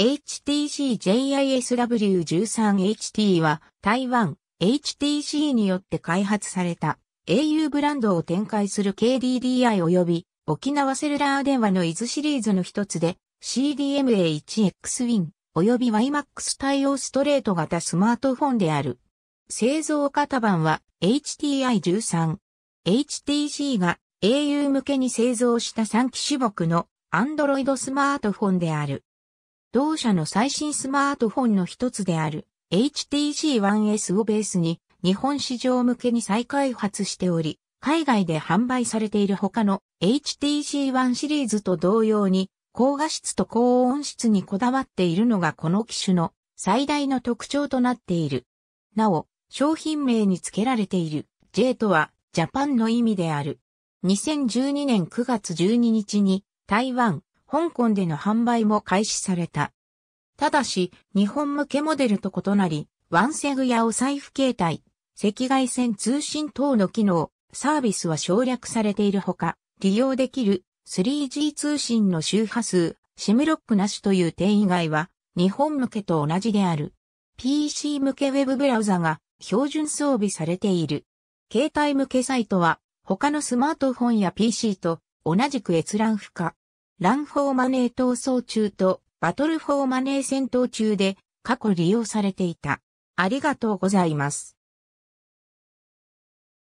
HTC-JISW13HT は台湾 HTC によって開発された au ブランドを展開する KDDI 及び沖縄セルラー電話のイズシリーズの一つで CDMA1XWIN 及び YMAX 対応ストレート型スマートフォンである。製造型版は HTI13。HTC が au 向けに製造した3機種目の Android スマートフォンである。同社の最新スマートフォンの一つである HTC One S をベースに日本市場向けに再開発しており、海外で販売されている他の HTC One シリーズと同様に高画質と高音質にこだわっているのがこの機種の最大の特徴となっている。なお、商品名に付けられている J とはジャパンの意味である。2012年9月12日に台湾、香港での販売も開始された。ただし、日本向けモデルと異なり、ワンセグやお財布携帯、赤外線通信等の機能、サービスは省略されているほか、利用できる 3G 通信の周波数、シムロックなしという点以外は、日本向けと同じである。PC 向けウェブブラウザが標準装備されている。携帯向けサイトは、他のスマートフォンや PC と同じく閲覧不可。ランフォーマネー闘争中とバトルフォーマネー戦闘中で過去利用されていた。ありがとうございます。